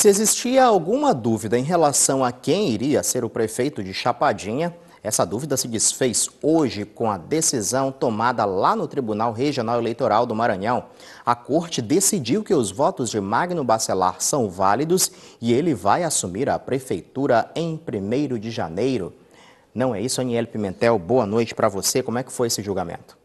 Se existia alguma dúvida em relação a quem iria ser o prefeito de Chapadinha, essa dúvida se desfez hoje com a decisão tomada lá no Tribunal Regional Eleitoral do Maranhão. A corte decidiu que os votos de Magno Bacelar são válidos e ele vai assumir a prefeitura em 1 de janeiro. Não é isso, Aniel Pimentel? Boa noite para você. Como é que foi esse julgamento?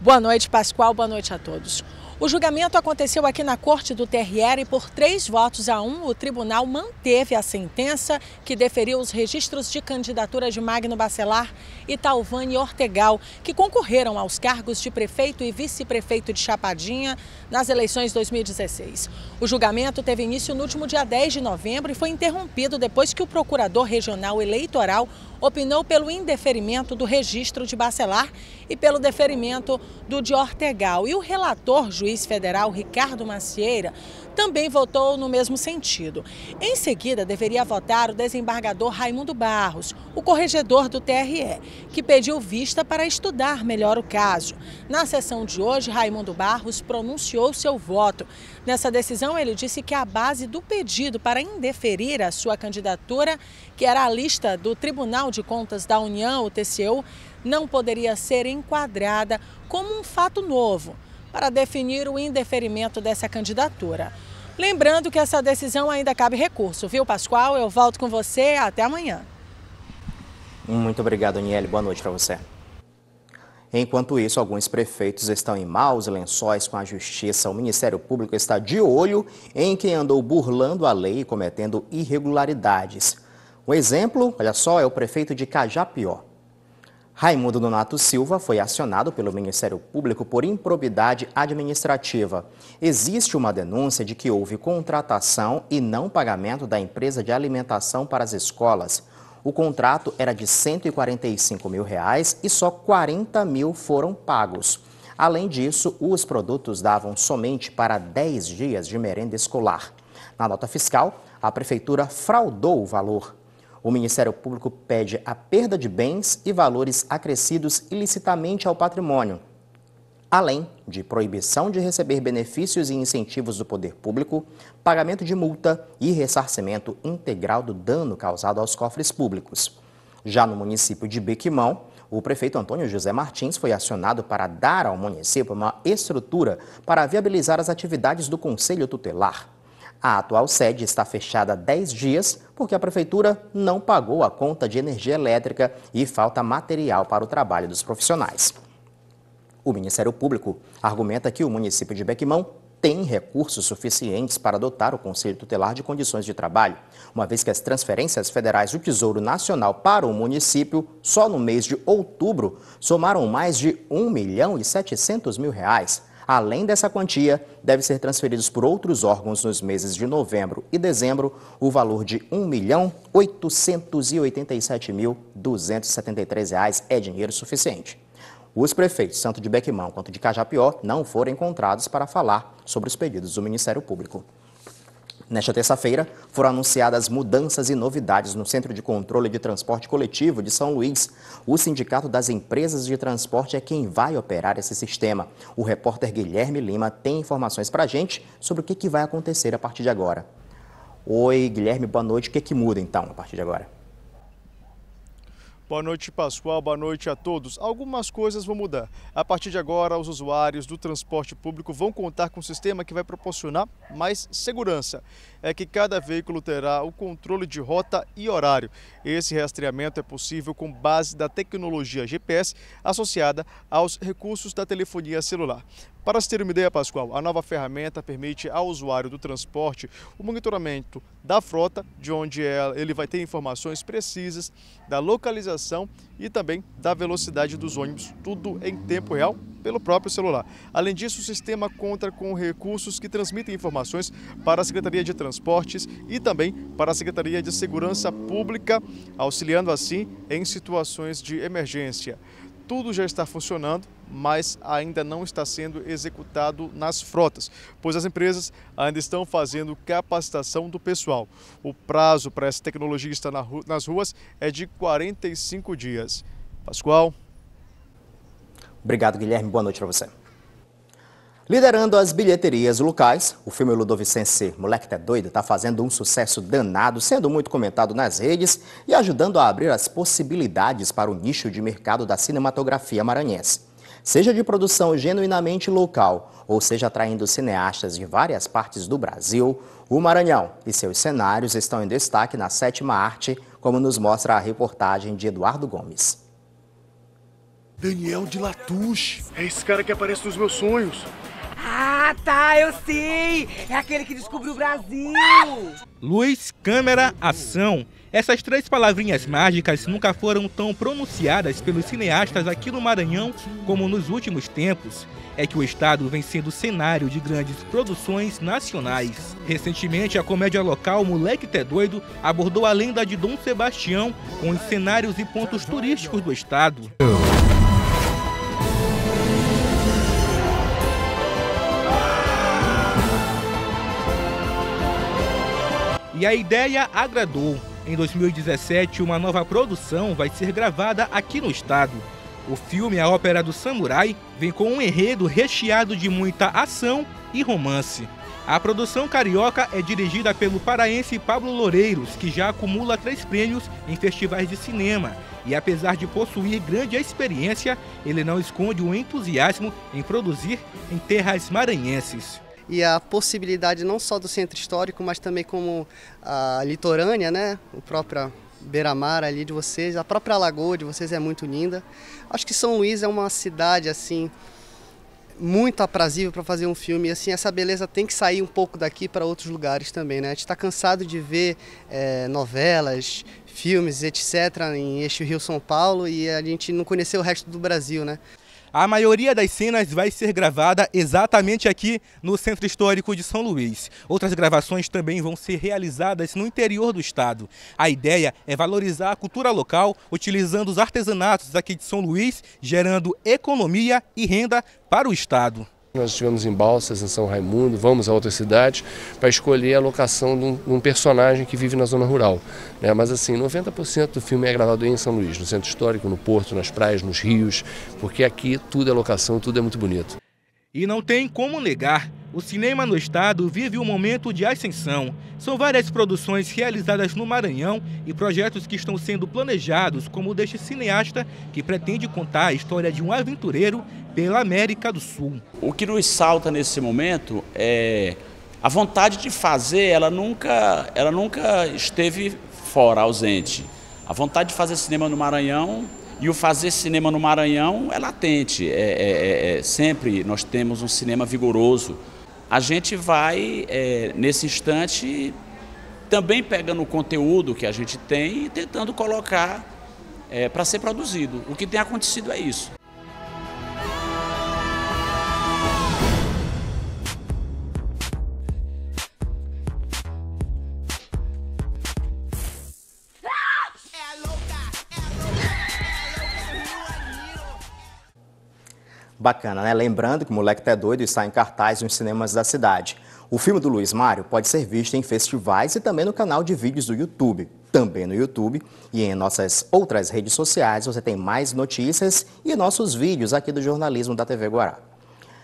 Boa noite, Pascoal. Boa noite a todos. O julgamento aconteceu aqui na Corte do TRR e por três votos a um, o tribunal manteve a sentença que deferiu os registros de candidaturas de Magno Bacelar e Talvani Ortegal, que concorreram aos cargos de prefeito e vice-prefeito de Chapadinha nas eleições 2016. O julgamento teve início no último dia 10 de novembro e foi interrompido depois que o procurador regional eleitoral opinou pelo indeferimento do registro de Bacelar e pelo deferimento do de Ortegal. E o relator juiz juiz federal Ricardo Macieira também votou no mesmo sentido. Em seguida, deveria votar o desembargador Raimundo Barros, o corregedor do TRE, que pediu vista para estudar melhor o caso. Na sessão de hoje, Raimundo Barros pronunciou seu voto. Nessa decisão, ele disse que a base do pedido para indeferir a sua candidatura, que era a lista do Tribunal de Contas da União, o TCU, não poderia ser enquadrada como um fato novo para definir o indeferimento dessa candidatura. Lembrando que essa decisão ainda cabe recurso, viu, Pascoal? Eu volto com você. Até amanhã. Muito obrigado, Aniele. Boa noite para você. Enquanto isso, alguns prefeitos estão em maus lençóis com a justiça. O Ministério Público está de olho em quem andou burlando a lei e cometendo irregularidades. Um exemplo, olha só, é o prefeito de Cajapió. Raimundo Donato Silva foi acionado pelo Ministério Público por improbidade administrativa. Existe uma denúncia de que houve contratação e não pagamento da empresa de alimentação para as escolas. O contrato era de 145 mil reais e só 40 mil foram pagos. Além disso, os produtos davam somente para 10 dias de merenda escolar. Na nota fiscal, a prefeitura fraudou o valor o Ministério Público pede a perda de bens e valores acrescidos ilicitamente ao patrimônio, além de proibição de receber benefícios e incentivos do poder público, pagamento de multa e ressarcimento integral do dano causado aos cofres públicos. Já no município de Bequimão, o prefeito Antônio José Martins foi acionado para dar ao município uma estrutura para viabilizar as atividades do Conselho Tutelar. A atual sede está fechada há 10 dias porque a prefeitura não pagou a conta de energia elétrica e falta material para o trabalho dos profissionais. O Ministério Público argumenta que o município de Bequimão tem recursos suficientes para adotar o Conselho Tutelar de Condições de Trabalho, uma vez que as transferências federais do Tesouro Nacional para o município, só no mês de outubro, somaram mais de 1 milhão e 700 mil reais. Além dessa quantia, deve ser transferidos por outros órgãos nos meses de novembro e dezembro o valor de R$ 1.887.273 é dinheiro suficiente. Os prefeitos, tanto de Bequimão quanto de Cajapió, não foram encontrados para falar sobre os pedidos do Ministério Público. Nesta terça-feira, foram anunciadas mudanças e novidades no Centro de Controle de Transporte Coletivo de São Luís. O Sindicato das Empresas de Transporte é quem vai operar esse sistema. O repórter Guilherme Lima tem informações para a gente sobre o que, que vai acontecer a partir de agora. Oi, Guilherme, boa noite. O que, que muda então a partir de agora? Boa noite, Pascoal. Boa noite a todos. Algumas coisas vão mudar. A partir de agora, os usuários do transporte público vão contar com um sistema que vai proporcionar mais segurança. É que cada veículo terá o controle de rota e horário. Esse rastreamento é possível com base da tecnologia GPS associada aos recursos da telefonia celular. Para se ter uma ideia, Pascoal, a nova ferramenta permite ao usuário do transporte o monitoramento da frota, de onde ele vai ter informações precisas da localização e também da velocidade dos ônibus, tudo em tempo real pelo próprio celular. Além disso, o sistema conta com recursos que transmitem informações para a Secretaria de Transportes e também para a Secretaria de Segurança Pública, auxiliando assim em situações de emergência. Tudo já está funcionando mas ainda não está sendo executado nas frotas, pois as empresas ainda estão fazendo capacitação do pessoal. O prazo para essa tecnologia estar nas ruas é de 45 dias. Pascoal. Obrigado, Guilherme. Boa noite para você. Liderando as bilheterias locais, o filme Ludovicense Moleque Tá Doido está fazendo um sucesso danado, sendo muito comentado nas redes e ajudando a abrir as possibilidades para o nicho de mercado da cinematografia maranhense seja de produção genuinamente local ou seja atraindo cineastas de várias partes do Brasil, o Maranhão e seus cenários estão em destaque na sétima arte, como nos mostra a reportagem de Eduardo Gomes. Daniel de Latouche. É esse cara que aparece nos meus sonhos. Ah, tá, eu sei! É aquele que descobriu o Brasil! Luz, câmera, ação. Essas três palavrinhas mágicas nunca foram tão pronunciadas pelos cineastas aqui no Maranhão como nos últimos tempos. É que o estado vem sendo cenário de grandes produções nacionais. Recentemente, a comédia local Moleque Té Doido abordou a lenda de Dom Sebastião com os cenários e pontos turísticos do estado. e a ideia agradou. Em 2017, uma nova produção vai ser gravada aqui no estado. O filme A Ópera do Samurai vem com um enredo recheado de muita ação e romance. A produção carioca é dirigida pelo paraense Pablo Loureiros, que já acumula três prêmios em festivais de cinema. E apesar de possuir grande experiência, ele não esconde o entusiasmo em produzir em terras maranhenses e a possibilidade não só do centro histórico, mas também como a litorânea, né? O próprio beira-mar ali de vocês, a própria lagoa de vocês é muito linda. Acho que São Luís é uma cidade assim muito aprazível para fazer um filme. E, assim, essa beleza tem que sair um pouco daqui para outros lugares também, né? A gente está cansado de ver é, novelas, filmes, etc. em este Rio São Paulo e a gente não conhecer o resto do Brasil, né? A maioria das cenas vai ser gravada exatamente aqui no Centro Histórico de São Luís. Outras gravações também vão ser realizadas no interior do estado. A ideia é valorizar a cultura local, utilizando os artesanatos aqui de São Luís, gerando economia e renda para o estado. Nós estivemos em Balsas, em São Raimundo, vamos a outras cidades para escolher a locação de um, de um, personagem que vive na zona rural. Né? Mas assim, 90% do filme é gravado em São Luís, no centro histórico, no porto, nas praias, nos rios, porque aqui tudo é locação, tudo é muito bonito. E não tem como negar, o cinema no estado vive um momento de ascensão. São várias produções realizadas no Maranhão e projetos que estão sendo planejados, como o deste cineasta que pretende contar a história de um aventureiro pela América do Sul. O que nos salta nesse momento é a vontade de fazer, ela nunca, ela nunca esteve fora, ausente. A vontade de fazer cinema no Maranhão e o fazer cinema no Maranhão é latente. É, é, é, é sempre nós temos um cinema vigoroso. A gente vai, é, nesse instante, também pegando o conteúdo que a gente tem e tentando colocar é, para ser produzido. O que tem acontecido é isso. Bacana, né? Lembrando que o Moleque Tá Doido está em cartaz nos cinemas da cidade. O filme do Luiz Mário pode ser visto em festivais e também no canal de vídeos do YouTube. Também no YouTube e em nossas outras redes sociais você tem mais notícias e nossos vídeos aqui do jornalismo da TV Guará.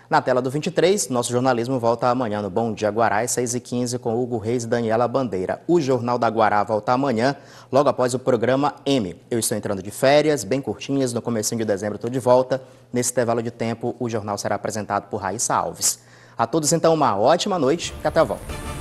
Na tela do 23, nosso jornalismo volta amanhã no Bom Dia Guará, às 6h15, com Hugo Reis e Daniela Bandeira. O Jornal da Guará volta amanhã, logo após o programa M. Eu estou entrando de férias, bem curtinhas, no começo de dezembro estou de volta. Nesse intervalo de tempo, o jornal será apresentado por Raíssa Alves. A todos, então, uma ótima noite e até a volta.